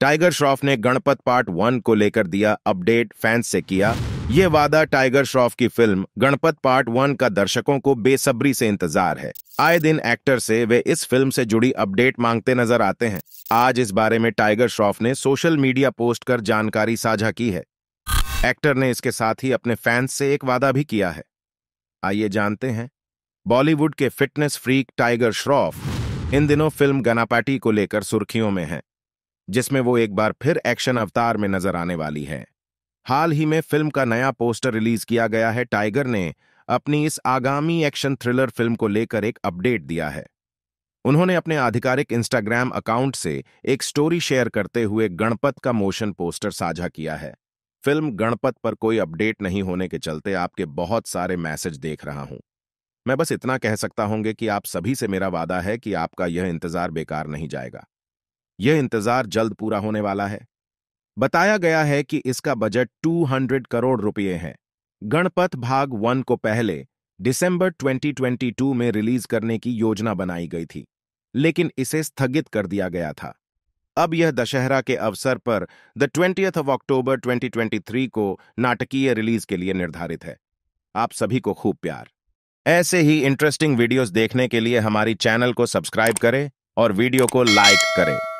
tiger Shroff ने Ganpat part one को लेकर दिया अपडेट फैंस से किया ये वादा टाइगर श्रॉफ की फिल्म गणपत पार्ट वन का दर्शकों को बेसब्री से इंतजार है आए दिन एक्टर से वे इस फिल्म से जुड़ी अपडेट मांगते नजर आते हैं आज इस बारे में टाइगर श्रॉफ ने सोशल मीडिया पोस्ट कर जानकारी साझा की है एक्टर ने इसके साथ ही अपने फैंस से एक वादा भी किया है आइए जानते हैं बॉलीवुड के फिटनेस फ्रीक टाइगर श्रॉफ इन दिनों फिल्म गनापाटी को लेकर सुर्खियों में हैं जिसमें वो एक बार फिर एक्शन अवतार में नजर आने वाली है हाल ही में फिल्म का नया पोस्टर रिलीज किया गया है टाइगर ने अपनी इस आगामी एक्शन थ्रिलर फिल्म को लेकर एक अपडेट दिया है उन्होंने अपने आधिकारिक इंस्टाग्राम अकाउंट से एक स्टोरी शेयर करते हुए गणपत का मोशन पोस्टर साझा किया है फिल्म गणपत पर कोई अपडेट नहीं होने के चलते आपके बहुत सारे मैसेज देख रहा हूं मैं बस इतना कह सकता होंगे कि आप सभी से मेरा वादा है कि आपका यह इंतजार बेकार नहीं जाएगा यह इंतजार जल्द पूरा होने वाला है बताया गया है कि इसका बजट 200 करोड़ रुपए है गणपथ भाग वन को पहले दिसंबर 2022 में रिलीज करने की योजना बनाई गई थी लेकिन इसे स्थगित कर दिया गया था अब यह दशहरा के अवसर पर द ट्वेंटी ऑफ अक्टूबर 2023 को नाटकीय रिलीज के लिए निर्धारित है आप सभी को खूब प्यार ऐसे ही इंटरेस्टिंग वीडियोस देखने के लिए हमारी चैनल को सब्सक्राइब करें और वीडियो को लाइक करें